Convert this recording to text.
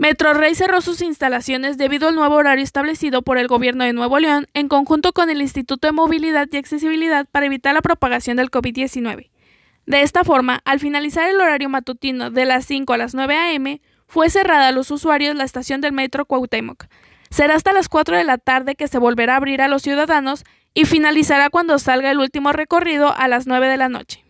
Rey cerró sus instalaciones debido al nuevo horario establecido por el gobierno de Nuevo León en conjunto con el Instituto de Movilidad y Accesibilidad para evitar la propagación del COVID-19. De esta forma, al finalizar el horario matutino de las 5 a las 9 a.m., fue cerrada a los usuarios la estación del metro Cuauhtémoc. Será hasta las 4 de la tarde que se volverá a abrir a los ciudadanos y finalizará cuando salga el último recorrido a las 9 de la noche.